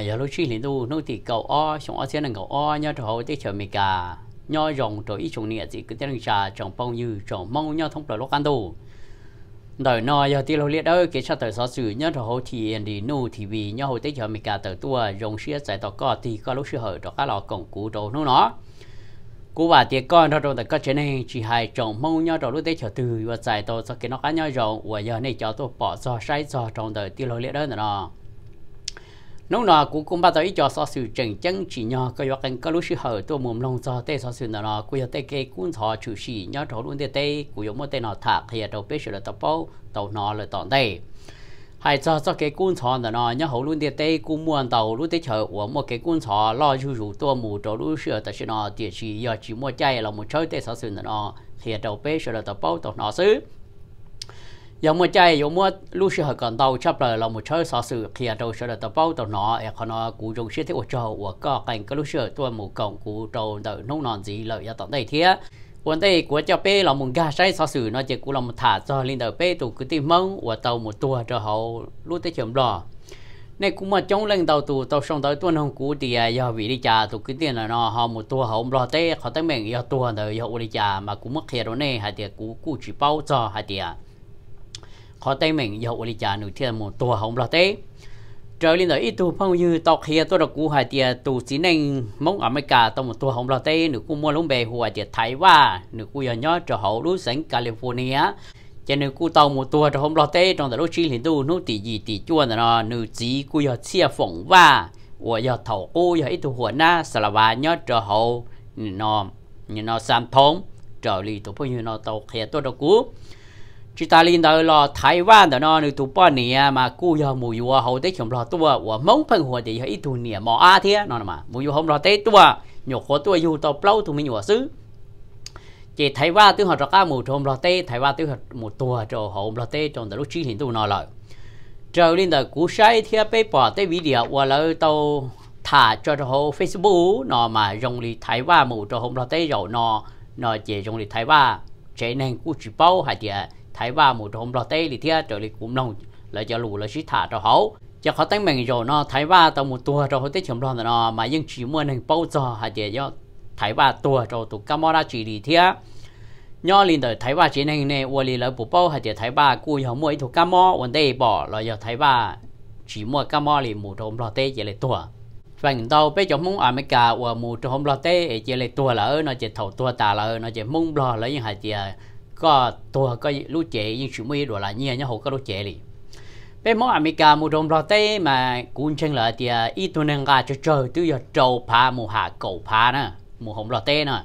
Ờ, giờ lúc chi liền đâu nô thì cầu o xong ở trên là cầu o nhớ trâu để chờ mì cả nhớ rồng trâu ít trồng nhẹ chỉ cứ tiếng trà trồng bao nhiêu trồng mong nhớ thông lời lúc ăn đồ đời nọ giờ thì lâu liệt ơi cái sao tới xó xử nhớ trâu thì anh đi nô thì vì nhớ hồi tới chờ mì cả tới tua rồng xía giải tỏ co thì có lúc xưa hở trò cá lò cổng cũ đồ nó nó cú bà tiệt con đó rồi tại các chế này chỉ hai trồng mông nhau rồi lúc đấy chờ từ và giải tỏ cho cái nó cá nhau rồi và giờ này cho tôi bỏ cho sai cho trong đời tiêu lô liệt đó nữa nông nọ cũng cũng bắt đầu ít cho so sự chỉnh chân chỉ nhỏ cái việc cái có lúc sự hở tôi muốn lòng cho tê so sự nọ nọ cũng tê cái cũng thọ chủ sĩ nhớ thọ luôn tê tê cũng giống tê nọ thạc thì đầu bếp sửa là tập bao đầu nọ là tọn tê hay cho cho cái cuốn sổ nọ nọ nhớ hậu luôn tê tê cũng muốn tàu luôn tê chờ của một cái cuốn sổ lo chú chủ tôi mù cho lúc sự tại sự nọ địa chỉ giờ chỉ mua chạy là một chơi tê so sự nọ nọ thì đầu bếp sửa là tập bao đầu nọ xứ ยังมัวใจยังมัวลูกเชื่อกันเตาชับเลยเราหมดเชื่อสอสื่อเคลียร์เราเชื่อตัวเป้าตัวหนอเอคอนอกูจงเชื่อที่อดเจ้าอวก็กันก็ลูกเชื่อตัวหมู่กองกูเราเดินนุ่งนอนจีเลยอย่าต่อได้เทียวันที่กูจะเป้เราหมุนกาใช้สอสื่อเนาะเจ้ากูเราหมดถาจอลินเดอร์เป้ตัวกูตีมึงอวดเตาหมดตัวจะเขาลูกที่เฉียมรอในกูมาจ้องเล่นเตาตัวเตาส่งเตาตัวน้องกูเดียยาวิริจาตัวกูเดียเนาะเขาหมดตัวเขารอเต้เขาตั้งแม่งยาตัวเดียยาอุริจามากูมาเคลียร์ตรงนี้หาเดียกูกูจีเป้าจอหาเดีย khó tay mình dầu lý trả nụ thiên một tua hồng là tế trở lên tới ít tu phong như tàu khía tôi đọc cú hai tia tu xí nên mong ở mấy cả tông một tua hồng là tế nụ cú mua lông bè hùa tiệt thái và nụ cú giờ nhớ trở hậu đú sánh California cho nên cú tàu một tua trở hồng là tế trong đó chi liền tu nụ tỷ gì tỷ chua là nụ chỉ cú giờ chia phong và của giờ thầu cú giờ ít tu hùa na sờ là bà nhớ trở hậu nó nó sam thống trở lì tu phong như tàu khía tôi đọc cú chỉ ta liên đó là Thái Lan đó nó nếu tụ bao nè mà cú giờ mùi vô hậu tết không lo tua và mong phân hồ thì ít tụ nè mỏ a thế nó mà mùi vô không lo tết tua nhục khó tua dù tao lâu tụ mình nhổ xứ chỉ Thái Lan tôi học ra cá mùi không lo tết Thái Lan tôi học một tua rồi hậu lo tết trong từ lúc chỉ hiện tụ nó lại trở lên đời cú sai thì bé bỏ tới video và lỡ tao thả cho hồ Facebook nó mà dùng lý Thái Lan mùi cho không lo tết rồi nó nó chỉ dùng lý Thái Lan chế nên cú chỉ bao hay thì thấy vào một hôm lọt tê thì thia trở lại cũng lòng là cho lũ là chỉ thả cho hậu cho khó tánh mình rồi nó thấy vào tao một tua rồi hồi tết chấm lon nó mà nhưng chỉ mua nên bao giờ hả để cho thấy vào tua rồi tụ camera chỉ đi thia nhỏ lên đời thấy vào chỉ nên này uo lì là bộ bao hả để thấy vào cùi hậu mua ít thuộc camera vấn đề bỏ là giờ thấy vào chỉ mua camera thì một hôm lọt tê chỉ là tua phần tàu bây giờ muốn ở mấy cả và một hôm lọt tê chỉ là tua là nó chỉ thầu tua tà là nó chỉ mông lò lấy những hạt chỉ ก็ตัวก็รู้เจยังชิมวยดัวละเนี่ยเนี่ยหกก็รู้เจเลยเป็นมออเมริกามูดมรอเต้มากุนเชิงเลยเดียอีตัวนึงก็จะเจอตัวยโจพาหมูหาเก่าพานะหมูหอมรอเต้นะ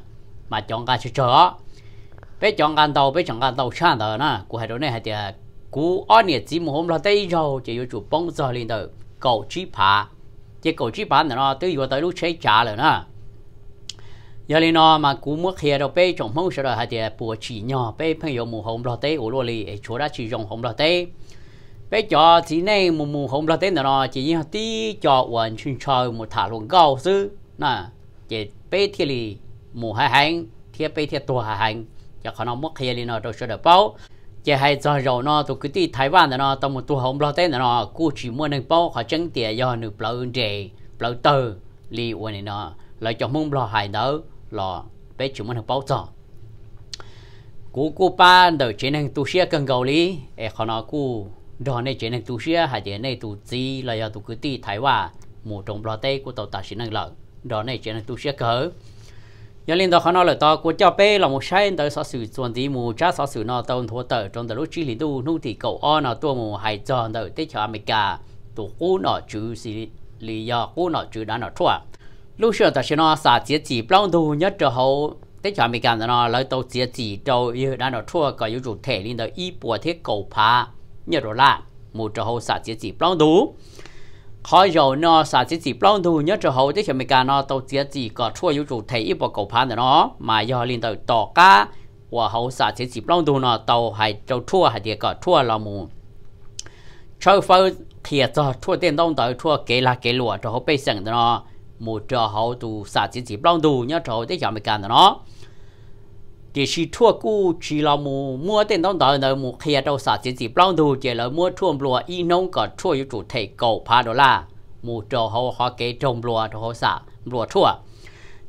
มาจองการจะเจอไปจองการเตาไปจองการเตาชาเตานะกูให้ดูเนี่ยให้เดียกูอ้อนเนี่ยจีหมูหอมรอเต้โจจะอยู่จุดป้องจอลินเตาเก่าจีพาเจ้าเก่าจีพาเนี่ยเนาะตัวยตัวรู้ใช้จ่าเลยนะ giờ lên nó mà cú mua kia đâu bây trong mong sẽ là hai tiền bùa chỉ nhỏ mù hồng lo tê ổ lo lì chỗ đó chỉ dùng hồng lo tê bây giờ thì này mù mua hồng lo tê nó chỉ như tí cho hoàn chuyên chơi một thả luôn cao sư, nè chỉ bây thì lì mù hai hành, thì bây thì tua hai hành, giờ còn nó mua kia lên nó đâu sẽ được bao chỉ hay cho rồi nó tụ cứ đi Thái Văn nó tao một tụ hồng lo tê nó cú chỉ mua nên bao họ chân tiền do nửa bao ơn trề bao tờ lì ổn nó lại cho mong lo hại đó là bé chúng mình bảo trợ cú cú ba đầu chế năng tu sĩ cần cầu lý e khó nói cú đó này chế năng tu sĩ hay chế này tu chi là do tu cứ ti thái hòa một trong lo tê của tàu ta sĩ năng lợi đó này chế năng tu sĩ cỡ nhớ liên đó khó nói là to của cho bé là một sai tới sở sự chuẩn gì mù cha sở sự nó tàu thua tờ trong tờ lúc chi lý tu nu thì cầu o nó tua mù hay cho đời tết cho America tu cú nó chữ gì lý do cú nó chữ đã nó thua lúc xưa ta sẽ nó xả chế chỉ bao đồ nhất cho hậu thế cho mình cảm thấy nó lấy tàu chế chỉ đâu như đã nó thua có yêu chủ thể lên đó y bùa thế cầu phá nhớ rồi là một cho hậu xả chế chỉ bao đồ khỏi rồi nó xả chế chỉ bao đồ nhất cho hậu thế cho mình cảm nó tàu chế chỉ có thua yêu chủ thể y bùa cầu phá nữa nó mà do liên tàu tỏ cá của hậu xả chế chỉ bao đồ nó tàu hay tàu thua hay thì có thua là mù chơi phơi thiệt cho thua tiền đông tới thua kế là kế lụa cho họ bây giờ nó một trò hậu tu xả chỉ chỉ bao tu nhá trò để chọn mình cần nó thì chỉ thua cú chỉ là mù mua tên đóng đời này mù kia đâu xả chỉ chỉ bao tu chỉ là mua chuông lúa y nông có chua yêu chủ thể cầu phá đô la, mù trò hậu họ cái trồng lúa đó xả lúa chua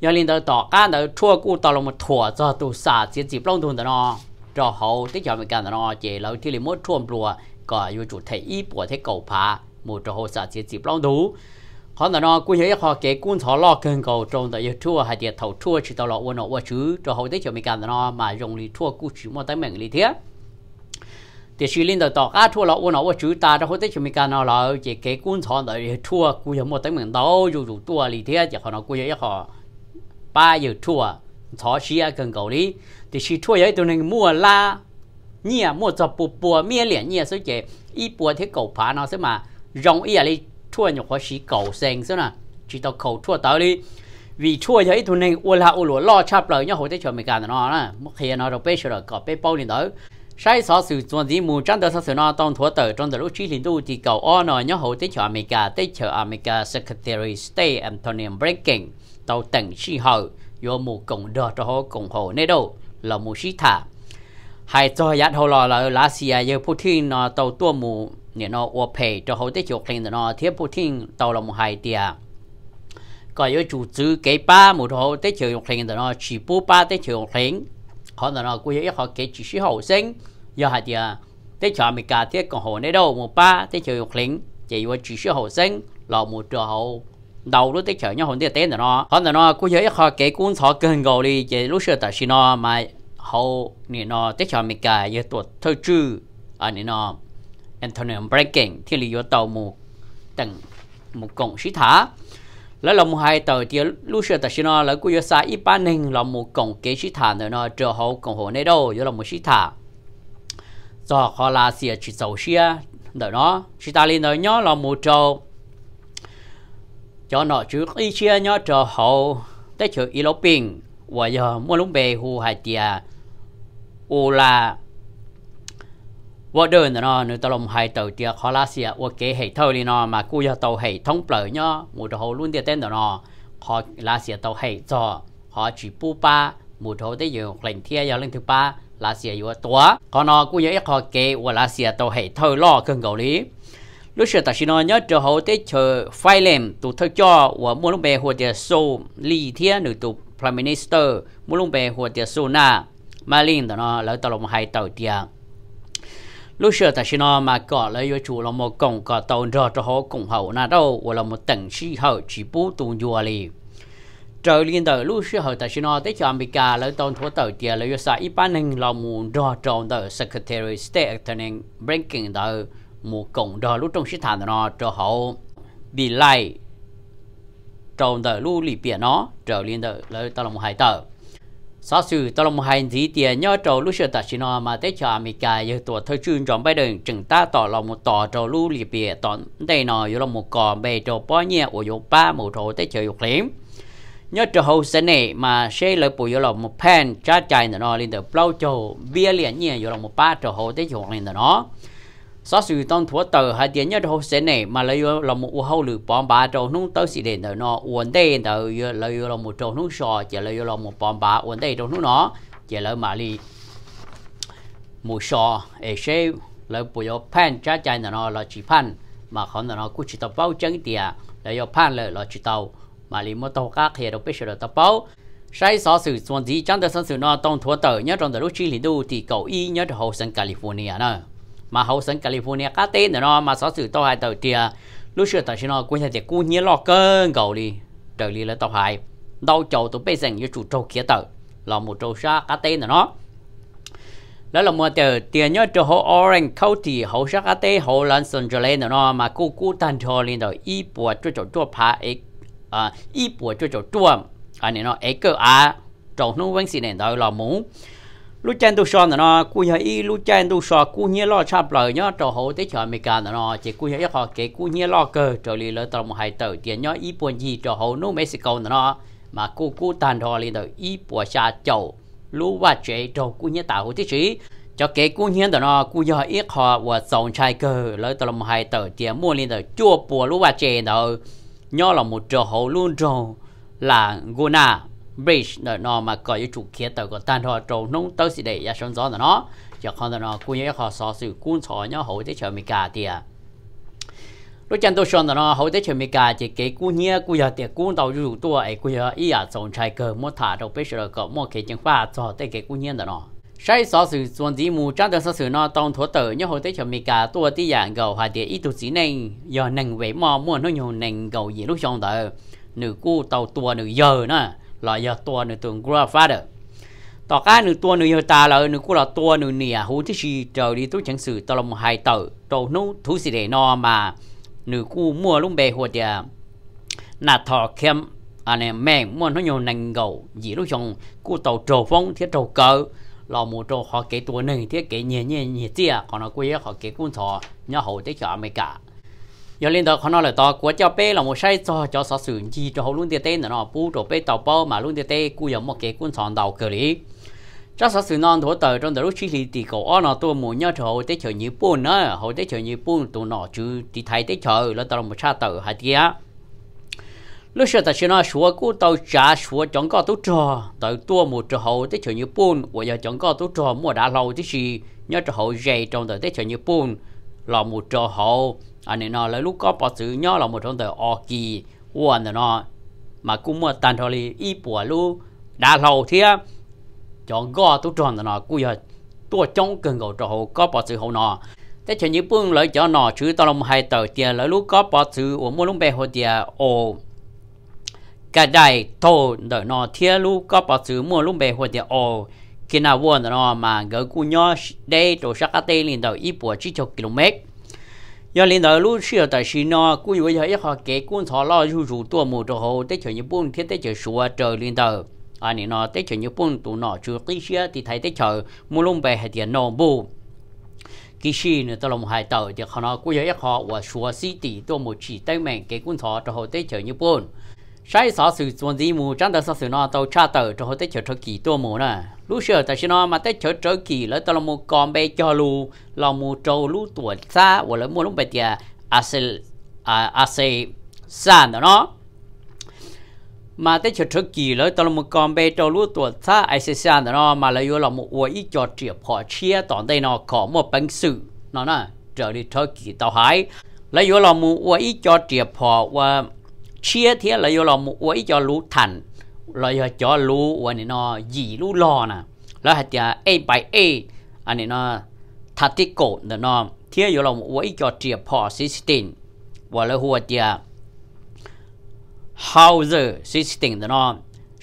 giờ lên tới tỏ cá tới chua cú tỏ là một thua cho tu xả chỉ chỉ bao tu nó trò hậu để mấy mình đó, nó chỉ là thì là mua chuông lúa có yêu chủ thể y bùa thế cầu phá mù trò hậu xả chỉ chỉ bao tu họ nói nó cũng như họ kể cũng thọ lo cần cầu trong đó thua hay địa thầu thua chỉ tao lo uốn nó uốn chứ cho hậu đấy cho mình cảm nó mà dùng lý thua cũng chỉ mua tới mình lý thế thì xử lý đầu tọt á chua lo uốn nó uốn chứ ta cho hậu đấy cho mình cảm nó là chỉ kể cũng thọ đó thua cũng chỉ mua tới mình đâu dù dù thua lý thế chỉ họ nó cũng như họ ba giờ thua thọ xia cần cầu lý thì chỉ thua ấy tôi nên mua la nhia mua cho bùa bùa miếng liền nhia số chỉ ít bùa thế cầu phá nó sẽ mà rong ý à chua nhiều khó sĩ cầu sen xưa nè chỉ tao cầu chua tới đi vì chua ít tụi nên ua là ua lúa lo chạp lời nhá hồi tới chờ mình cả nó nè một khi nó đâu biết rồi có biết bao nhiêu tới sai sọ sự chuẩn gì mù chẳng tới sự nó tông thua tờ trong từ lúc chỉ liên tu thì cầu o nó nhá hồi tới chờ America tới chờ America Secretary State Anthony Blinken tàu tỉnh chi hậu do mù cộng đờ cho họ cộng hồ nơi đâu là mù sĩ thả hay cho giá hồ lò là lá xì à giờ Putin nó tàu tua mù เนี่ยนออวเพจะเขาได้จกเลนนอเทียบผู้ทิ้งตอลมหายเตียก็ยจู่จื้อเกป้าหมดเขาได้เจอยกเลนนอฉีปูป้าได้เจอยกเลนเขานอกูยเขาเกจีชิหเซ็งยาหายเตียได้ชาวอเมริกาเทียบกับเขาในดหมดป้าได้เจอยกเลนจะว่าจีชิหเซ็งเราหมดเขา đầu lúc tới chợ nhau hôm tiết tế nữa nó hôm nó cũng giới họ kể cuốn thọ cơn gầu đi chỉ lúc xưa tại xin nó mà hậu nè nó tới chợ mình cả giờ tuột thơ chư à nè nó Antonym breaking thì lý do tàu một tầng một cộng sĩ thả là lòng hai tàu thì lúc xưa ta xin nó là cứ sa y ba nên là một cộng kế sĩ thả nữa nó trở hậu cộng hồ này đâu giờ là một sĩ thả do họ là xìa chỉ sầu xia đợi nó sĩ ta lên nói nhó là một trâu cho nó chứ y xia nhó trở hậu tới chữ y lô bình và giờ mua lúc bề hù hai tia ô là ว่าเดินเนาะนึกตลมไฮเตอร์เตียคอลาเซียว่าเก๋เหตุเท่าลีเนาะมากูยาเตาเหตุท้องเปล่าเนาะมูเตาลุ่นเตียเต้นเนาะคอลาเซียเตาเหตุจอคอจีปูป้ามูเตาได้อยู่แหล่งเทียยาวเล่นถือป้าลาเซียอยู่ตัวคอนอกูยาเอคอเก๋ว่าลาเซียเตาเหตุเท่าล่อเครื่องเกาหลี lúc xưa ta xin nói nhớ chờ hậu tế chờ phai lem tụ thơ cho và mua lúc bè hồ tiệt sô li thiên nữ tụ prime minister mua lúc bè hồ tiệt sô na mà liên đó nó lỡ tao lòng hai tàu tiệt lúc xưa ta xin nó mà có lấy vô chủ là một cổng có tàu rò cho họ cùng hậu na đâu hoặc là một tầng sĩ hậu chỉ bố tù nhùa liền trở liên tới lúc xưa hậu ta xin nó tới cho Amica lấy tàu thua tàu kia lấy vô sa ít bán nên là muốn rò tròn tới Secretary State Attorney Blinken tới một cổng rò lúc trong sĩ thản nó cho họ bị lại trong tới lưu lì biển nó trở liên tới lấy tàu là một hai tàu sau sự tao lòng hành gì tiền nhớ trầu lúc xưa ta chỉ nói mà tới cho mì cái giờ tuổi thời chuyên trong bây đường chừng ta tỏ lòng một tỏ trầu lưu lì bìa tỏ đây nọ yếu lòng một cò bề trầu bao nhiêu ở yếu ba một trầu tới chơi yếu liếm nhớ trầu hậu sẽ này mà sẽ lấy bùi yếu lòng một pan cha chạy nữa nó lên được bao trầu bia liền nhẹ yếu lòng một ba trầu hậu tới yếu lên nó sau sự tông thua tờ hai tiếng nhất hồ sẽ này mà lấy là một u hậu lử bom bá trong nung tới xì đền nó uốn đây tờ lấy là một trong nung sò chỉ lấy là một bom bá uốn đây trong nung nó chỉ lấy mà li một sò ấy sẽ lấy bộ giờ phan trái trái nó là chỉ phan mà không nó cũng chỉ tập bao chân tiệt lấy giờ pan là là chỉ tàu mà li một tàu khác thì đâu biết sửa tập bao sai sau sự xuân gì trong thời sân sự nó tông thua tờ nhất trong đó lúc chỉ lý đu thì cầu y nhất hồ sân California nữa mà hậu sân California cá tên nó mà sáu sự tàu hai tàu tia lúc xưa tàu xin nó quên thì cú nhớ lo cơn cầu đi trời đi là tàu hai đâu chầu tụi bây giờ như chủ trâu kia tàu là một trâu xa cá tên nó đó là một tờ tiền nhớ cho họ Orange County họ sát cá tê họ lên sân chơi lên nó mà cú cú tan cho lên rồi y bùa cho chỗ chỗ phá ấy à y bùa cho chỗ chỗ anh nó ấy cơ à trong nó vẫn xin này đó là muốn lúc chân tôi son nó cú nhà y lúc chân tôi so cú nhia lo chắp lời nhá trò hậu tới chờ mì cả nó chỉ cú nhà họ kể cú nhia lo cơ trò lì lỡ tao một hai tờ tiền nhá y buồn gì trò hậu nó Mexico nó mà cú cú tàn thò lì tờ y bùa xa chầu, lú và chế trò cú nhia tạo hậu tới chỉ cho kể cú nhia nó cú nhà ít họ và dòng trai cơ lỡ tao một hai tờ tiền mua lì tờ chua bùa lú và chế nó nhó là một trò hậu luôn rồi là Guna bridge nó nó mà có cái chủ kia tới có tan họ trâu nông tới xí để ra sông gió nó giờ con nó cũng như họ so sự cuốn sò nhau hậu thế chờ mình cả tiền lúc chân tôi xong nó hậu thế chờ mình ca chỉ cái cuốn nhia cuốn giờ tiền cuốn tàu rủ tua ấy cuốn giờ ý à sống trái cờ mua thả đầu bây giờ có mua cái chân pha cho tới cái cuốn đó nó sai so sự chuẩn gì mù trang được so sự nó tông thổ tới như hồi tới chuẩn mình ca tua tí dạng gầu hòa địa ít tu sĩ nên giờ nành về mò mua nó nhiều nành gầu gì lúc xong tới, nửa cu tàu tua nửa giờ nữa là giờ tua nửa tường gua phát được tỏ cá nửa tua ta là nửa cú là tua nửa nìa hú thế gì trời đi tôi chẳng xử tao một hai tờ trâu nú thú gì để no mà nửa cú mua lúc bề hồ địa à. nà thọ kem à nè mẹ mua nó nhiều nành gầu gì lúc chồng cú tàu trầu phong thiết trầu cờ là một trầu họ kể tua này thiết kể nhẹ nhẹ nhẹ tia còn nó quê họ kể cuốn thọ nhớ hậu tới chợ mày cả giờ lên đó khó nói là to của cho bé là một sai cho cho sở sử gì cho họ luôn tiền tên là nó bu cho bé tàu bao mà luôn tiền tên cú giống một cái quân sòn đầu cờ lý cho sở sử non thổ tờ trong đó lúc chỉ thì tỷ cổ ở nó tôi muốn nhớ cho tế chờ như buồn nữa họ tế chờ như buồn tụ nọ chứ thì thấy tế chờ là tao một cha tờ hạt kia lúc xưa ta chỉ nói số cú tàu trả số chẳng có tốt cho tàu tua một chỗ hậu tế chờ như buồn và giờ chẳng có tốt cho mua đã lâu thế gì nhớ chỗ hậu dày trong tờ tế chờ như buồn là một chỗ hậu anh này nó lấy lúc có bỏ chữ nhỏ là một trong tờ o kỳ uẩn nó mà cũng mà tàn thôi thì y bùa lu lâu thì cho gõ tu tròn nó cũng giờ tua trong cần gầu trò có bỏ chữ hồ nó thế chỉ như bưng lấy cho nó chữ tao làm hai tờ tiền lúc có bỏ chữ của mỗi lúc bé hồ tiền ồ cái đại thô lúc có bỏ chữ mỗi lúc bé hồ tiền ồ khi nào mà gỡ cu nhỏ đây tổ sắc tê lên đầu y chỉ cho km 要领导路是但是呢，古有要一下给工厂了入入多么着好，得求你半天得就说这领导。à nè nó tới chuyện như bún tụ nó chưa tí xia thì thấy tới chờ mua lông bè tiền nó bu cái gì nữa tao làm hai tờ thì họ nó cũng giờ họ và xua xí tỷ tôi một chỉ tay mẹ cái cuốn thọ cho họ tới chờ như bún ใช้สาสื่อส่วนดีมูจังแต่สาสื่อนอตัวชาเตอร์จะหัวเตจเฉกี่ตัวมูน่ะรู้เชื่อแต่ชิโน่มาเตจเฉกี่แล้วตัวลมูกอมเบจอลูลองมูโจลูตัวซาว่าแล้วมูลุ่มเปียอาเซลอาเซซานเนาะมาเตจเฉกี่แล้วตัวลมูกอมเบจอลูตัวซาไอเซซานเนาะมาแล้วยูลองมูอวยอีจอดเจียบพอเชียตอนได้นอขอมัวเป็นสื่อน่ะเจอริเฉกี่ต่อหายแล้วยูลองมูอวยอีจอดเจียบพอว่าเชียเทียเรายเรมไว้จะรู้ทันเราจอรู้วันนี้นอหยีรู้รอนะแล้วหาจะเอไปเออันนี้นอทัดที่โกดเนอเทียเราไมว้จะเจียพอซิสตินว่าแล้วหัวจะ how t h e system เนอะ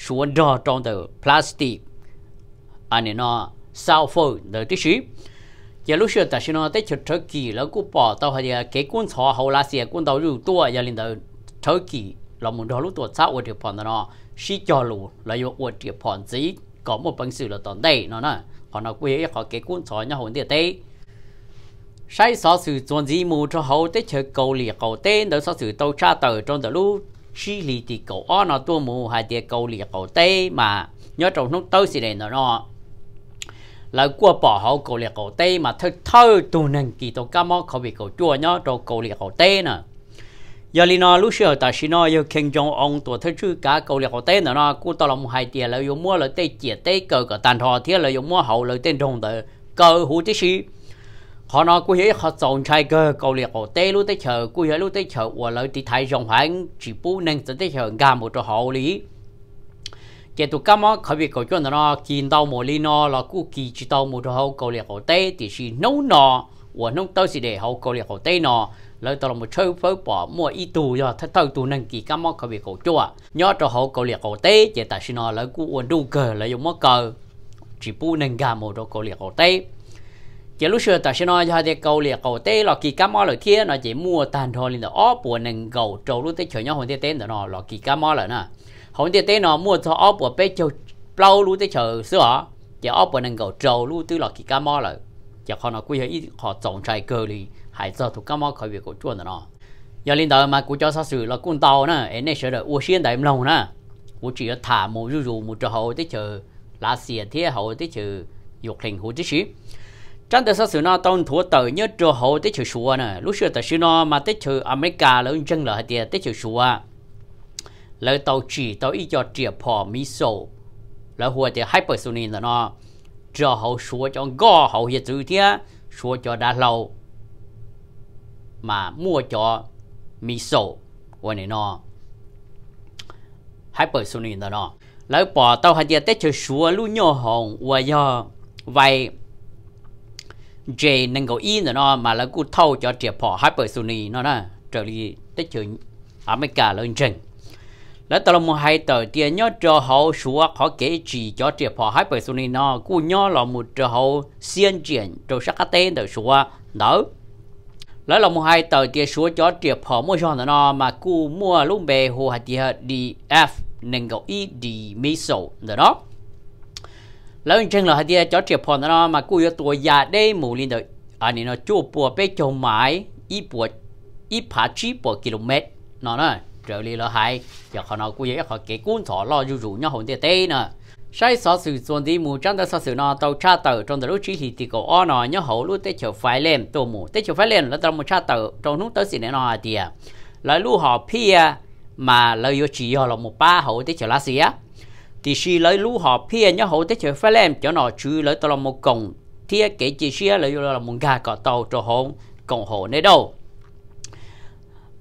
ชวนดอตรงเดอพลาสติกอันนี้นอะซาวเฟอร์เดอที่สิอย่ารู้เชื่อแต่ฉันนได้ชุดเทอร์กีแล้วกูปอต่อพยะเกกุนชอเฮาลาเซียกุนเตาอยู่ตัวอย่าลินเดอ Turkey là một đó lúa tuổi sau ở địa phận đó, si cho lù là yêu ở địa phận gì có một bằng sử là tận đây nó nè họ nó quê họ cái cuốn sổ nhà hồn địa tây sai sở sử chuẩn gì mù cho hậu tế chờ cầu lì cầu tên đó sở sự tàu tra tờ trong đó lúc chi lì thì cầu ó nó tua mù hay địa cầu lì cầu tây mà nhớ trong lúc tới gì này nó nè, là qua bỏ hậu cầu lì cầu tây mà thơ thơ tu năng kỳ tàu cá mò không bị cầu chua nhớ trong cầu lì cầu tây nè giờ li nó lúc xưa ta xin nó yêu kinh jong ông tổ thứ chư cả câu liệu tên nữa nó cũng tao lòng hai tiền là dùng mua là tên chia tên cờ cả tàn thọ thiết là dùng mua hậu là tên đồng tử cờ hú tí xí họ nó cũng hiểu họ chọn trai cơ câu liệu tên lúc tới chờ cũng hiểu lúc tới chờ và lợi thì thay dòng hắn chỉ bù nên tới chờ gà một chỗ hậu lý chỉ tụ cá mò khởi việc cầu chuyện nó kiến tàu một li nó là cũng kỳ chỉ tàu một chỗ hậu câu liệu tên thì xin nấu nọ 我弄到时的好高哩好低喏，来到了么吹风把么一度呀，他到度能几干么可别搞住啊，要着好高哩好低，这但是呢，来古我弄个来有么个，只不能干么着高哩好低。chỉ lúc xưa ta sẽ nói cho cái câu liệt cầu tế là kỳ cá mò là kia nó chỉ mua tàn thôi liền là ó bùa nâng cầu trâu lúc tới chở nhau hồn tê tê nó là kỳ cá mò là nè hồn tê tế nó mua cho ó bùa bé châu lâu lúc tới chở sữa chỉ ó bùa nâng cầu trâu lúc tới là kỳ cá mò là giờ họ nó quy hệ ít họ trồng trái cơ đi hãy cho thuộc các mỏ khỏi việc của chuồn nó giờ lên đó mà cũng cho sao sự là cũng tàu nè em này sợ là ô xiên đại lòng nè ô chỉ thả một rú rú một trò tới chờ lá xìa thế hậu tới chờ dục hình hồ tới xí trong thời sao sự nó tông thua tờ nhớ trò hậu tới chờ sùa nè lúc xưa tại xưa nó mà tới chờ America là ông chân là hay tiền tới chờ sùa tàu chỉ tàu ít cho triệt phò mi sầu là hồ thì hypersonic là nó cho hậu số cho gò hậu hiện sự thế số cho đã lâu mà mua cho mi sổ của này nó hai bờ số này nó lỡ bỏ tàu hạt tết cho số lu nhỏ hồng và do vậy J nâng cầu in nó mà lỡ cú thâu cho triệt bỏ hai bờ số này nó nè trở đi tết cho America lên trình แล้วตลอดมหายต่อเตียย่อจอเขาชัวเขาเกจีจอเจียพอให้ไปสุนีนอกูย่อหลอมุดจอเขาเซียนเจียนจอชักเต้นต่อชัวเด้อแล้วเรามหายต่อเตียชัวจอเจียพอมั่วชอนนอมากูมั่วลุ่มเบหัวเตียดีเอฟหนึ่งกับอีดีมิโซเด้อเนาะแล้วจริงๆเราเตียจอเจียพอนนอมากูยตัวยาได้หมูลินเด้ออันนี้เนาะจู่ปัวไปจมหมายอีปัวอีผาชีปัวกิโลเมตรเนาะเนาะ trở lì lo hay giờ họ nói cú giờ họ kể cuốn thọ lo rủ rủ nhau hồn tiền tê nè sai sợ sự chuẩn đi mù trong đó sợ sự nó tàu cha tàu trong đó chỉ thì thì cổ o nọ nhớ hậu lúc tới chiều phải lên tàu mù tới chiều phải lên là tàu một cha tàu trong lúc tới xịn nó thì à lại lúc họ pia à, mà lời yêu chỉ họ là một ba hậu tới chiều lá xía thì si lấy lúc họ pia à nhớ hậu tới chiều phải lên cho nó chứ lấy tàu là một cổng thì kể chỉ xia lấy là một gà cọ tàu cho hồn cổng hậu nơi đâu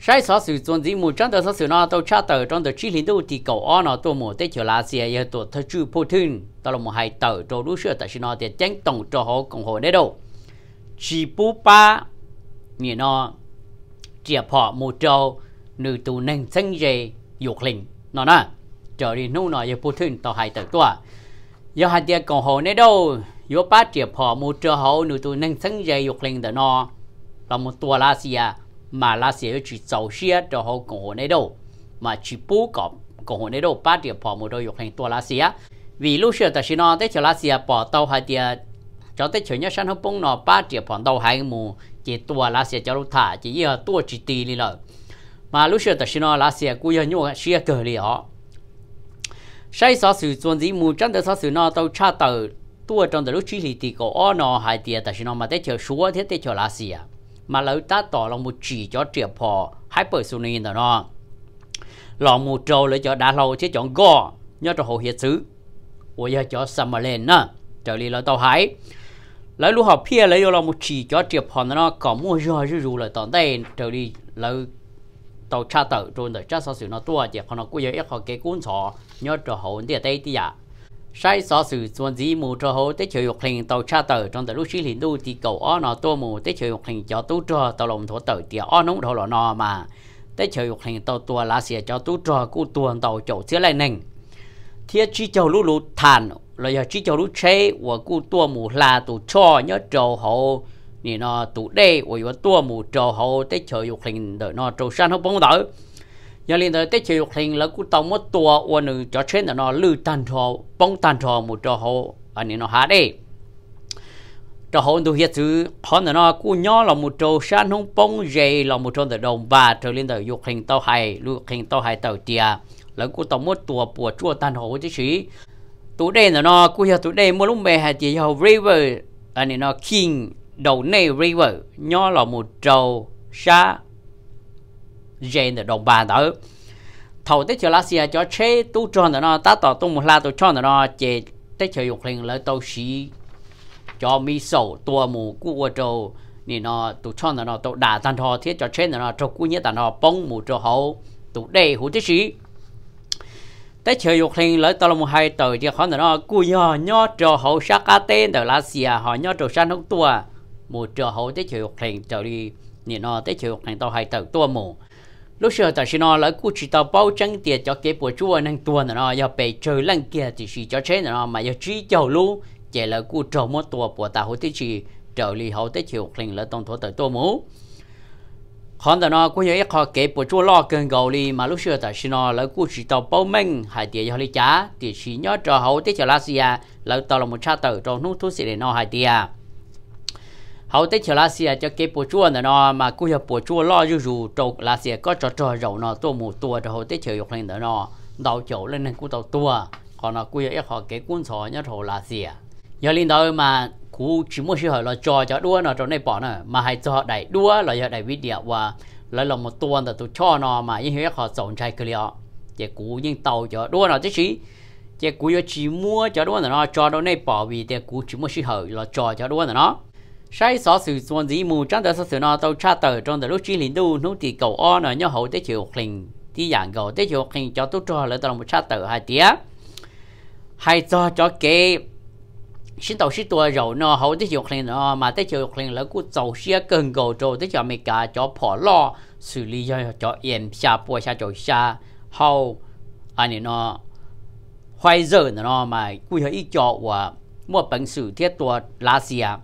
sai số sự chuẩn gì một trong đó số sự nó tôi tra tờ trong đó chỉ linh đâu thì cầu on nó tôi một tết chờ lá xe giờ tổ thật chữ phô thiên đó là một hai tờ cho đủ sửa tại nó để tránh tổng cho họ cùng họ đấy đâu chỉ bù ba nhỉ nó chỉ họ một trâu nữ tù nên sinh về dục linh nó nè trở đi nô nó giờ phô thiên tàu hai tờ tua giờ hai tiệc cùng họ đấy đâu giờ ba chỉ họ một trâu họ nữ tù nên sinh về dục linh đó nó là một tua lá xe mà là sẽ chỉ dầu xe cho họ cùng hồ này đâu mà chỉ bố có cùng hồ này đâu bắt điều bỏ một đôi dục hình tua là xe vì lúc xưa ta xin nó tới chỗ là xe bỏ tàu hai tia cho tới chỗ nhớ sẵn hấp bông nó bắt điều bỏ tàu hai mù chỉ tua là xe cho lúc thả chỉ giờ tua chỉ tì đi rồi mà lúc xưa ta xin nó là xe cũng giờ nhua xe cờ đi họ sai sao sự chuẩn gì mù chân tới sao sự nó tàu cha tàu tua trong từ lúc chỉ lì tì cổ nó hai tia ta xin nó mà tới chỗ xuống thế tới chỗ là xe mà lỡ ta tỏ lòng một chỉ cho triệp phò hai bởi số này đó nó lòng một trâu lấy cho đá lâu chứ chọn gò nhớ cho hồ hiệt xứ ôi giờ cho sầm mà lên nè trở đi là tàu hải lấy lúc học pia lấy lòng một chỉ cho triệp họ nó có mua rồi chứ dù là tòn tay trở đi lấy tàu cha tàu rồi để cha sao xử nó tua chỉ họ nó cũng giờ ít họ cái cuốn sọ nhớ cho hồ tiền tây thì à dạ sai so sự chuẩn gì mù cho hồ tế chiều dục hình tàu cha tờ trong tờ lúc xí liền đu thì cầu o nó tua mù tế chiều dục hình cho tu cho tàu lồng thổ tờ tiệt o nóng đồ lọ nọ mà tế chiều dục hình tàu tua lá xìa cho tu cho cu tuần tàu chỗ xía lại nành thiết chi châu lũ lũ thàn rồi giờ chi châu lũ chế và cu tua mù là tụ cho nhớ trầu hồ nì nó tụ đây và tua mù trầu hồ tế chiều dục hình đợi nó trâu san không bóng đỡ nhớ liên tới tới chiều hình là cú tông một tua ô nữ cho trên là nó lư tan trò bông tàn thọ một trò hồ anh ấy nó hát đi trò hồ tôi hiện thứ họ là nó cú nhỏ là một chỗ sáng không bông dày là một chỗ từ đồng và trở lên tới dục hình tao hay lư hình tao hay tàu tia là cú tông một tua bùa chua tàn thọ chứ gì tụ đây là nó cú hiện tụ đây một lúc mẹ hay chỉ hồ river anh ấy nó king đầu này river nhỏ là một chỗ sa gen để đồng bàn đó thầu tới chờ lá xe cho chế tu tròn đó nó ta tỏ tung một la tu tròn đó nó chế tới chờ dục liền lợi tàu sĩ cho mi sầu tua mù cua qua trâu nè nó tu tròn đó nó tu đà tan thò thiết cho chế đó nó trâu cua nhất tàn nó bông mù trâu hậu tu đề hữu tới sĩ tới chờ dục liền lợi tàu một hai tờ thì khó nó cua nhỏ nhỏ trâu hậu sát cá tên đó lá xe họ nhỏ trâu sanh hốc tua mù trâu hậu tới chờ dục liền trở đi nè nó tới chờ dục liền tàu hai tờ tua mù lúc xưa ta xin nói là cụ chỉ tao bao chân tiền cho cái bộ chúa năng tuần nó giờ bề trời lăng kia thì chỉ cho chết nó mà giờ chỉ chầu lu chỉ là cụ trầu một tuần bộ ta hồi thế chỉ trở li hậu thế chiều linh là tông thổ tới tôi mũ còn ta nó cụ nhớ khó kế bộ chúa lo cần cầu li mà lúc xưa ta xin nói là cụ chỉ tao bao minh hai tiền cho li trả thì chỉ nhớ trò hậu thế chiều lá xia là tao là một cha tử trong nút thuốc xịn nó hai tiền hầu tết chiều lá xìa cho cái bộ chua này nó mà cũng hiệp bộ chua lo dù dù trâu lá xìa có trò trò rầu nó tua một tua rồi hầu tết chiều dục lên nữa nó đào chỗ lên nên cũng đầu tua còn nó cũng hiệp họ cái cuốn sổ nhớ thầu lá xìa giờ lên đó mà cú chỉ muốn chơi là trò cho đua nó trong này bỏ nữa mà hay cho đẩy đua là giờ đẩy video và lấy lòng một tua là tôi cho nó mà như hiệp họ sống chạy cái liệu chỉ cú nhưng tàu cho đua nó chứ gì chỉ cú chỉ mua cho đua nó cho đâu này bỏ vì thì cú chỉ muốn chơi là trò cho đua nó sai sọ sự xuân dĩ mù trong đời sự nó tàu cha tờ trong đời lúc chi lính đu nút thì cầu o nó nhau hậu tới chiều hình thì dạng cầu tới chiều hình cho tốt cho lỡ tàu một cha tờ hai tía hai cho cho kế xin tàu xin tua rồi nó hậu tới chiều hình nó mà tới chiều hình lỡ cú tàu xe cần cầu trâu tới chiều mình cả cho bỏ lo xử lý cho cho yên xa bùa xa chỗ xa hậu anh ấy nó hoài giờ nó mà cú hơi ít cho và mua bằng sự thiết tua lá xe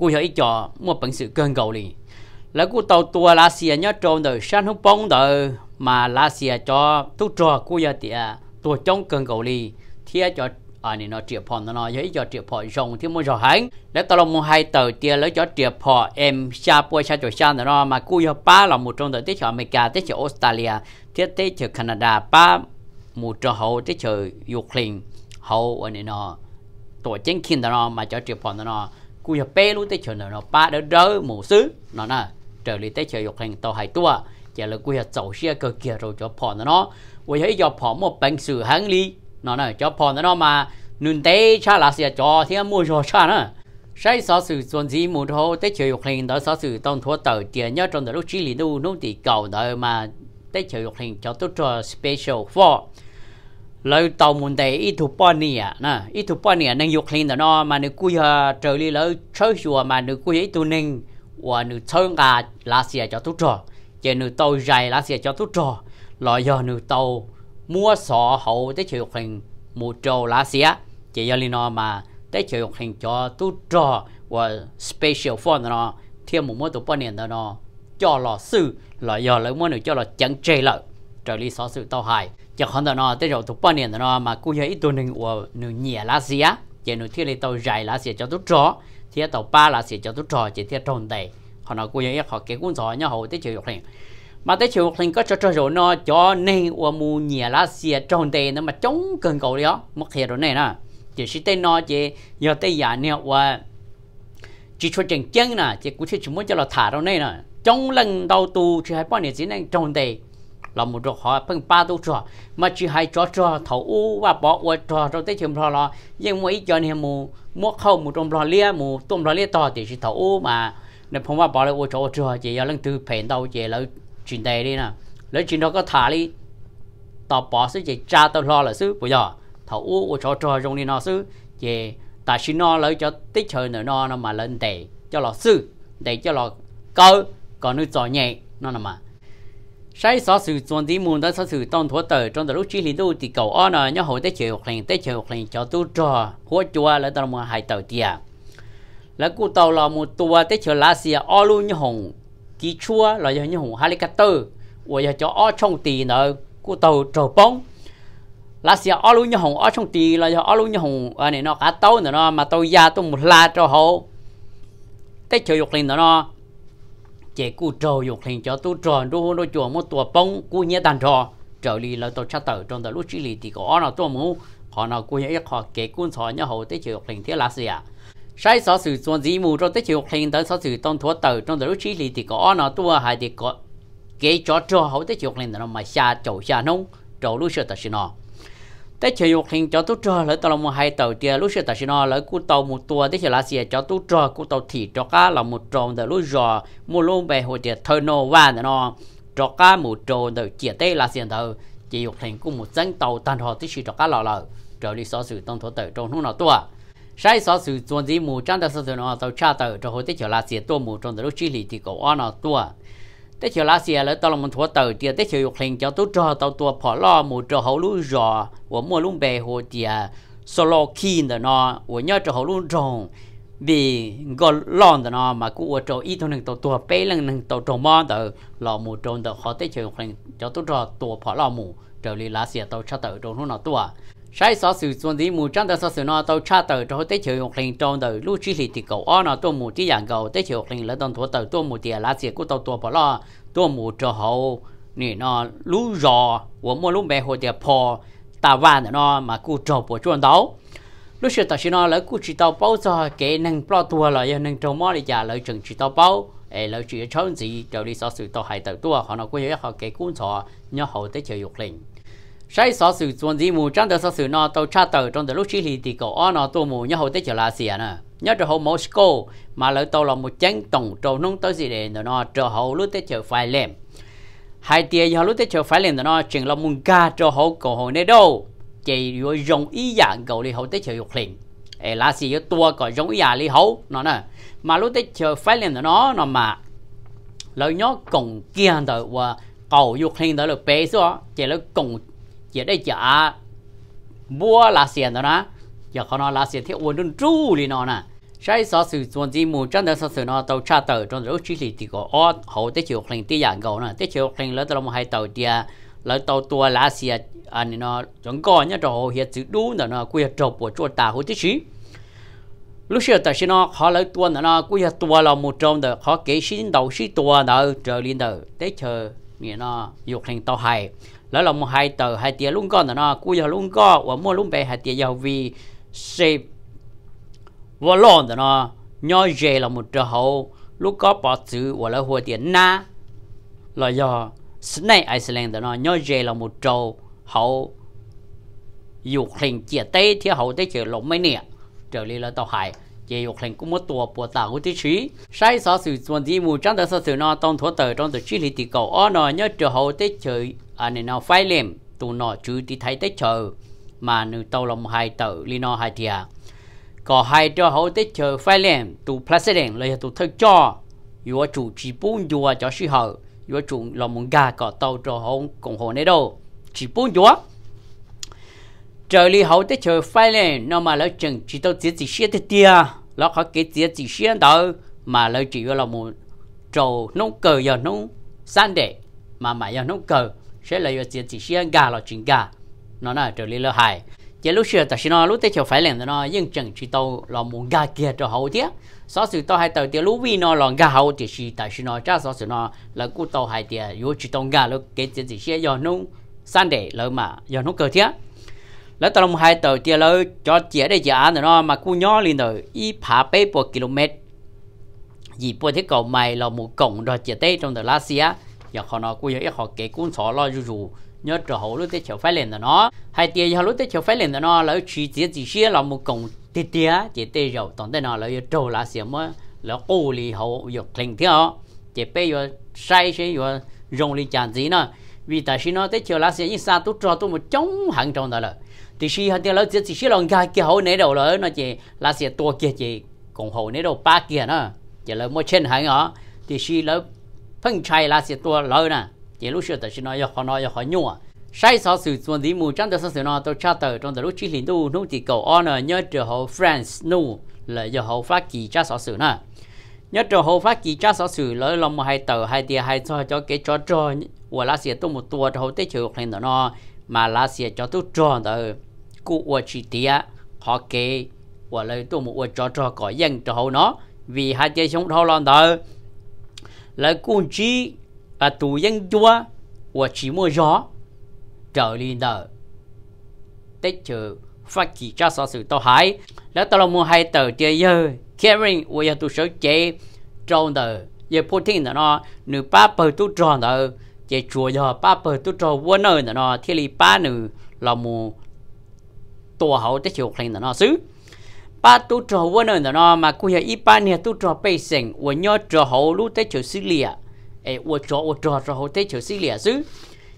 กูอยากอีจ่อมั่วเป็นสื่อเกินเกาหลีแล้วกูเตาตัวลาเซียเนี่ยโจนเดอร์ชันฮุปองเดอร์มาลาเซียจอทุกจอกูอยากเตียตัวจ้องเกินเกาหลีเทียจออันนี้เราเจียพอนเนาะยจอเจียพอชงที่มันจะหายแล้วตลอดมันหายเติร์เตียแล้วจอเจียพอเอ็มชาป่วยชาจชาเนาะมากู้ยาป้าเราหมดตรงเติร์ที่เฉอเมริกาที่เฉอออสเตรเลียที่ที่เฉอแคนาดาป้าหมดจะเขาที่เฉอยูเครนเขาอันนี้เนาะตัวเจ้งคินเนาะมาจอเจียพอนเนาะ cú giờ bé luôn tới chờ nó ba đỡ đỡ mù xứ nó nè trở lại tới chờ dục hành tàu hải tua chỉ là cú giờ chậu xe cơ kia rồi cho phò nó với hãy cho phò một bằng sự hàng ly nó nè cho phò nó mà nun tế cha là sẽ cho thì mua cho cha nữa sai sở sự chuẩn gì một hồ tới chờ dục hành đó sở sự tông thua tờ tiền nhớ trong đó lúc chỉ lý nu nông tỷ cầu đó mà tới chờ dục hành cho tốt cho special for lời tàu muốn để Ethiopia nè Ethiopia nên dục lên nó mà nữ cúi ờ, trở đi lời chơi chùa mà nữ cúi ấy tu ninh và nữ chơi ngà lá xìa à cho tu trò chỉ nữ tàu dài lá xìa à cho tu trò lời giờ nữ tàu mua sọ hậu tới chịu hình một trâu lá xìa chỉ giờ lên nó mà tới chịu hình cho tu trò và special phone nó thêm một mối tu bao nhiêu nó cho lọ sư lời giờ lời mua nữ cho lọ chẳng chê lợi trợ lý xóa sự tàu hải cho khoảng đó nó tới rồi tụ bao nhiêu nó mà cứ giờ ít tuần nên của nửa nhẹ lá xía giờ nửa thiên lý tàu dài lá xía cho tốt rõ thiên tàu ba lá xía cho tốt rõ chỉ thiên tròn đầy họ nói cứ giờ họ cái cuốn giỏi nhau họ tới chiều học liền mà tới chiều học liền có cho cho rồi nó cho nên của mù nhẹ lá xía tròn đầy nó mà chống cần cầu đó mất hết rồi này nè chỉ xí tên nó chỉ giờ tới giả nè và chỉ cho chân chân nè chỉ cũng chúng muốn cho là thả đâu này nè trong lần đầu tu chỉ hai bao nhiêu chỉ nên tròn đầy là một đồ họ phân ba đô trò mà chỉ hai trò trò thấu u và bỏ qua trò rồi tới chừng lo nhưng mà ý cho nên mù mua không một trong lo lia mù tôm lo lia to thì chỉ thấu u mà nên không mà bỏ lại ô trò trò chỉ giờ lần từ phèn đầu chỉ là chuyện đề đi nè lấy chuyện đó có thả đi tao bỏ sẽ chỉ cha tao lo là xứ bây giờ thấu u ô trò trò trong đi nó xứ chỉ ta xin nó lấy cho tích trời nữa nó nó mà lên tệ cho lo sư để cho lo cơ còn nó trò nhẹ nó là mà sai so sự chuẩn đi muốn đó so sự tông thua tờ trong đó lúc chỉ linh đô thì cầu on à nhớ hồi tới chiều liền tới chiều liền cho tu trò hố chùa là tao mà hai tàu tiệt là cụ tàu là một tua tới chiều lá xia o luôn nhớ hồng kỹ chua là nhớ nhớ hồng helicopter của giờ cho o trong tì nợ cụ tàu trò bóng lá xia o luôn nhớ hồng o trong tì là giờ o luôn nhớ hồng à này nó cả tàu nữa nó mà tàu già tôi một la cho hậu tới chiều dục liền nữa nó chế cú trò dục hình cho tu trò đu hôn đôi chùa một tùa bông cú nhé đàn trò trở lì là tôi chắc tờ trong tờ lúc chỉ lì thì có nó tôi mũ họ nào cú nhé họ kế cún sọ nhớ hậu tới chiều hình thế là xì ạ sai sọ sự xuân dĩ mù trong tới chiều hình tới sọ sự tông thua tờ trong tờ lúc chỉ lì thì có nó tôi hay thì có kế chó trò hậu tới chiều hình nó mà xa chậu xa nông trò lúc sợ tờ xì nọ แต่เชียวหิงจอตุจอเลยตลอดมหายเต่าเดียรู้เชื่อแต่ชินอเลยกูเต่ามุตัวที่เชลาเสียจอตุจอกูเต่าถี่จอก้าเรามุจอมแต่รู้จอมูลุ่มไปหัวเดียเทโนว่านนอจอก้ามุจอมแต่เจียเต้ลาเสียเต่าเชียวหิงกูมุจังเต่าตันหอที่ชีจอก้าเราเราเจ้าลิซอสื่อต้องถอดเต่าจงหุ่นหนอตัวใช้ซอสื่อจวนจีมูจังแต่สื่อนอเต่าชาเต่าจอหัวที่เชลาเสียตัวมุจอมแต่รู้ชีหลีที่กูอ้อนหนอตัว tới chiều lá xìa lỡ tao là một thua tờ tiề tới chiều dục hình cháu tú trò tao tua phỏ lo mù trò hậu lũ rò của mua lũ bè hồ tiề solo kin đó nó của nhớ trò hậu lũ rồng vì gò lon đó nó mà cũng của trò ít thôi nên tao tua bé lần nên tao trò mò tờ lo mù tròn tờ khó tới chiều dục hình cháu tú trò tua phỏ lo mù trò lì lá xìa tao cho tờ tròn nó tua sai số sự chuẩn đi mù trang đó số sự nó tàu cha tàu cho tới chiều học linh trong đời lưu chi lì thì cầu ở nó tôi mù chỉ dạng cầu tới chiều học linh là đồng thổ tàu tôi mù tiền lá gì của tàu tua bỏ lo tôi mù cho hậu nè nó lú rò của mua lú bè hồi tiền po ta van nó mà cụ trộn bỏ chuẩn đấu lúc xưa tàu nó lấy cụ chỉ tàu bao giờ cái năng bao tua là giờ năng trong mỏ đi già lỡ chừng chỉ tàu bao ê lỡ chỉ ở gì rồi đi số sự tàu hai tàu tua họ nó cũng nhớ họ kể cuốn sổ nhớ hậu tới chiều học linh sai sở sự chuẩn gì mù trong đó sở sự nó tàu cha tàu trong đó lúc chỉ huy thì cậu ở nó tôi mù nhớ hậu tết trở lại xìa à nè nhớ trở hậu Moscow mà lỡ tàu là một chiến tổng trâu nung tới gì để nó trở hậu lúc tết trở phải lem hai tia giờ lúc tết trở phải lem nó chừng là mùng ca trở hậu cậu hậu nơi đâu chỉ vừa dùng ý dạng cậu đi hậu tết trở dục liền ê là gì tua cậu dùng ý dạng đi hậu nó nè mà lúc tết trở phải lem nó nó mà lỡ nhớ cùng kia rồi và cầu dục liền đó là bé số chỉ lỡ cùng giờ đây chả mua là xiên đó nè giờ họ nói là xiên thì uốn đun tru li nó nè sai so sự chuẩn gì mù chân đó so sự nó tàu cha tàu trong lúc chỉ lì thì có ó hậu tới chiều khinh tí dạng gạo nè tới chiều khinh lấy tàu một hai tàu tia lấy tàu tua lá xiên anh nó chuẩn co nhá rồi hiện sự đu đó nó quy trộp của chuột tà hậu tới xí lúc xưa tại sao nó khó lấy tua nó quy tua là một trong đó khó kể xin đầu xin tua đó trở lên đó tới chờ nghĩa nó dục thành tàu hay lỡ là một hai tờ hai tia luôn con nó cú giờ luôn co và mua luôn bé hai tia giờ vì xe vô lon nó nhoi dề là một trường hậu lúc có bỏ chữ và lỡ hồ tiền na là do Snake Iceland nó nhoi dề là một trầu hậu dục hình chia tê thì hậu tê chỉ lộng mấy nè trở lại là tàu hải chỉ dục hình cũng một tua bộ tàu của tí trí sai sở sự chuẩn gì mù trắng tờ sở sự nó tông thổ tờ trong tờ chi lý tỷ cầu ó nó nhớ trở hậu tê chơi anh à, nó phải liềm tụ nó chú thì thấy tới chờ mà nữ tàu lòng hai tàu li nó hai thìa có hai cho hậu tới chờ phải liềm tụ president lấy tụ thức cho yếu chủ chỉ bốn yếu cho sư hậu yếu chủ lòng muốn gà có tàu cho hậu cùng hồ này đâu chỉ bốn yếu trở li hậu tới chờ phải liềm nó mà lấy chừng chỉ tàu chỉ chỉ xe tới tia nó khó cái chỉ chỉ xe đó mà lấy chỉ là một trầu nông cờ giờ nông san để mà mà giờ nông cờ sẽ là yêu tiền chỉ xe gà là chính gà nó là trở lên là hại chỉ lúc xưa ta xin nó lúc tới chiều phải làm nó nhưng chẳng chỉ tàu là muốn gà kia cho hậu tiếc sau sự tàu hai tàu tiền lúc vi nó là gà hậu thì chỉ ta xin nó chắc sau sự nó là cú tàu hai tiền yếu chỉ tàu gà lúc cái tiền chỉ xe do nung san để lỡ mà do nung cờ tiếc lỡ tàu một hai tàu tiền lỡ cho tiền để giả nó mà cú nhỏ lên rồi y phá bê bộ km vì bộ thế cầu mày là một cổng rồi chỉ tây trong tờ lá xía giờ họ nói cũng giờ ít họ kể cuốn sổ lo rù rù nhớ trở hậu lúc tới chiều phải lên nó hai tiền giờ lúc tới chiều phải lên nó là chỉ chỉ chỉ xia là một cổng tê tê chỉ tê rồi tổng tên nó là giờ trâu là xia mới là cô lì hậu giờ kinh theo chỉ bây giờ sai sẽ giờ rong lì chán gì nữa vì tại sao nó tới chiều là xia như sao tôi cho tôi một chống hàng trong đó là thì khi hai tiền lỡ chỉ chỉ xia lòng gà kia hậu nấy đầu lỡ nó chỉ là xia tua kia chỉ còn hậu nấy đầu ba kia nữa chỉ là một chân hàng đó thì khi lỡ phân chạy là sẽ tua lỡ nè chỉ lúc xưa ta chỉ nói họ nói họ nhua sai sao sự chuẩn bị mù trong đó sao nó tôi cha tờ trong đó lúc chỉ liền đâu nông thì cầu on nhớ trở hậu France nu là giờ hậu phát kỳ cha sao sự nè nhớ trở hậu phát kỳ cha sao sự lỡ lòng một hai tờ hai tia hai cho cho cái cho cho và lá sẽ tôi một tua hậu tới chịu lên đó nó mà lá sẽ cho tu cho đó cụ và chỉ tia họ kê và lấy tu một và cho cho có dân cho hậu nó vì hai tia sống thâu lon đó là cũng chỉ à tu dân chúa và chỉ mua gió trở lên đờ tích chữ phát chỉ cho sở sự tàu hải đã tàu mua hai tờ chia giờ caring và giờ tụ sở chế trong đờ giờ phụ thiên nó nửa ba bờ tu tròn đờ giờ chùa giờ ba bờ tu tròn vua nơi nó thiên lý ba nửa là mua tổ hậu tết chiều khen nó xứ ba tu trò vua nè nó mà cô hiểu ít ba nè tu trò bây sinh vua nhớ trò hậu lúc tới chỗ xứ lìa ê vua trò vua trò trò hậu tới chỗ xứ lìa chứ,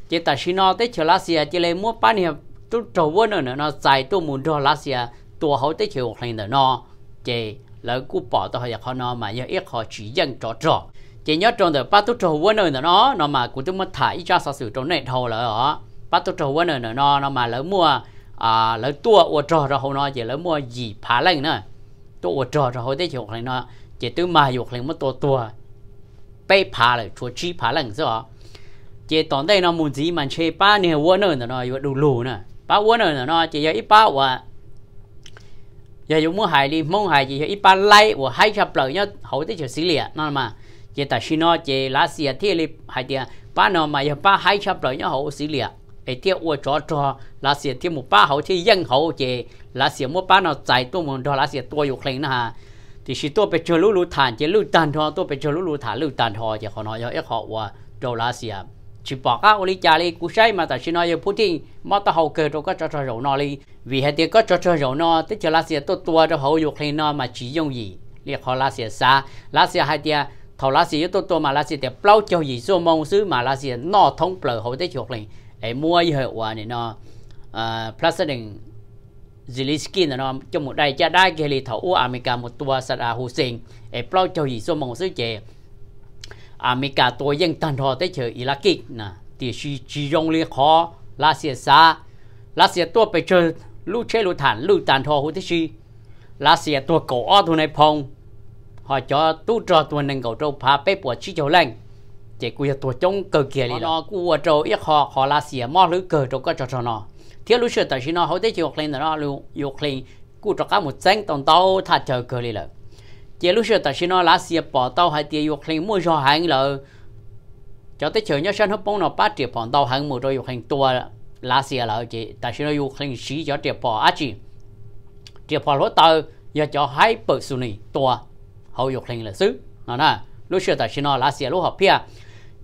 chỉ ta xin nó tới chỗ lá xìa chỉ lấy mua ba nè tu trò vua nè nó dài tu muốn trò lá xìa tu hậu tới chỗ hình nè nó chỉ lỡ cú bỏ tao hỏi họ nó mà giờ ít họ chỉ dân trò trò chỉ nhớ trong đời ba tu trò vua nè nó nó mà cũng tôi mới thải cho sao sử trong này thôi là ở ba tu trò vua nè nó nó mà lỡ mua à lỡ tua ô trò rồi hậu nó chỉ lỡ mua gì phá lên nữa tua ô trò rồi hậu đấy chịu lên nó chỉ tư mà dục lên mất tua tua bay phá lại chua chi phá lên à, chỉ tòn đây nó muốn gì mà chơi ba nè vua nữa nó vừa đủ lù nữa ba vua nữa nó chỉ giờ ít ba vua giờ dùng mua hải đi mong hải chỉ giờ ít ba lấy vua hai chập lỡ nhá hậu đấy chịu xí liệt nó mà chỉ ta xin nó chỉ lá xì thì li hải tiền ba nó mà giờ ba hai chập lỡ nhá hậu xí liệt ไอเที้ยอวจอจอลาเสียที่ม่ป้าเขาที่ยังเขาเจลาเสียม่ป้าเราใจตัวมันทอลาเสียตัวอยู่เคร่งนะฮะที่ชิตัวไปเจอลูลู่ฐานเจลู่ตันทอตัวไปเจอลูลู่ฐานลูตันทอเจขอนอยเอขอว่าโดลาเสีย ชิบอกอ้าอุลิจารีกูใช้มาแต่ชินอยพูดที่มอตเขาเกิดก็จอจอเรนอลีวีเฮเตียก็จอจอเรนอ ที่เจลาเสียตัวตัวเราเขาอยู่เคร่งนอมาจียงยีเรียกขอลาเสียซาลาเสียไฮเตียทอลาเสียตัวตัวมาลาเสียแต่เปล่าเจ้าหยีง่ซมองซื้อมาลาเสียนอท้องเปล่าเขาได้โชคเลยไอ้มัวยเหวนี่เนาะพลัสหนึ่งซิลิสกินเนาะจมูกได้จะได้เกลีเถาอ้อเมริกาหมดตัวสตาฮูเซงไอ้เปล่าเจ้าหยีส้มมองซื้อเจ อเมริกาตัวยังตันทอได้เฉยอิรักิกนะตีชีจียงเลียคอลาเซียซาลาเซียตัวไปเจอลูกเชลู่านลูกตันทอฮูที่ชีลาเซียตัวเก่อ้อทุนในพงหอจอตู้จอตัวหนึ่งเก่าเจ้าพาไปปวดชี้เจ้าแรง chỉ quy tổ chống cơ kia đi nó cua trâu ít họ họ xỉa mò lưỡi cờ trâu có trò nó thiếu lưỡi sợi tại xin nó hậu thế chịu lên nó lưu dục lên cua trâu cá một cent tông tàu thà chờ cơ đi lợ chỉ lưỡi sợi tại xin nó lá xỉa bỏ tàu hay tiền dục lên mua cho hàng lợ cho tới chờ nhớ sân hấp nó bắt triệu bỏ tàu hàng mua rồi dục lên tua lá xỉa lợ chỉ tại xin nó dục lên xí cho triệu bỏ á chỉ triệu bỏ lỗ tàu giờ cho hai bự suni tua hậu dục lên là xứ nó nè lưỡi sợi tại xin nó lá xỉa lỗ hợp pia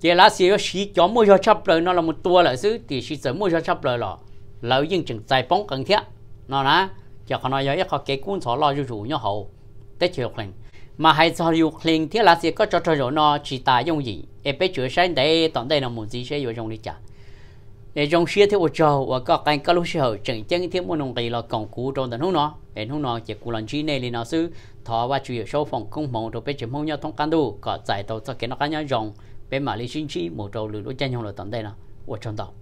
chị lá xì cho mua cho chấp rồi nó là một tua lại xứ thì xí sớm mua cho chấp rồi lọ lợi dân chừng tài bóng cần thiết nó nè cho họ nói giờ họ kể cuốn sổ lo rủ nhau hậu tết chiều lên mà hay sao yêu lên thiết là sẽ có cho cho rồi nó chỉ ta dùng gì em biết chữa sáng để tận đây là một gì sẽ dùng đi chả để trong xe thì ô châu và có cái các lúc sau chỉnh chân thiết một nông kỳ là còn cũ trong tình huống nó đến hôm nó chỉ cũ lần này liền nó sư và chủ yếu phòng không mong được biết chấm không nhau thông can đủ có giải tàu cho cái nó cá nhau dùng 被马丽星驰、某州、旅游江、杨乐等待呢，我创造。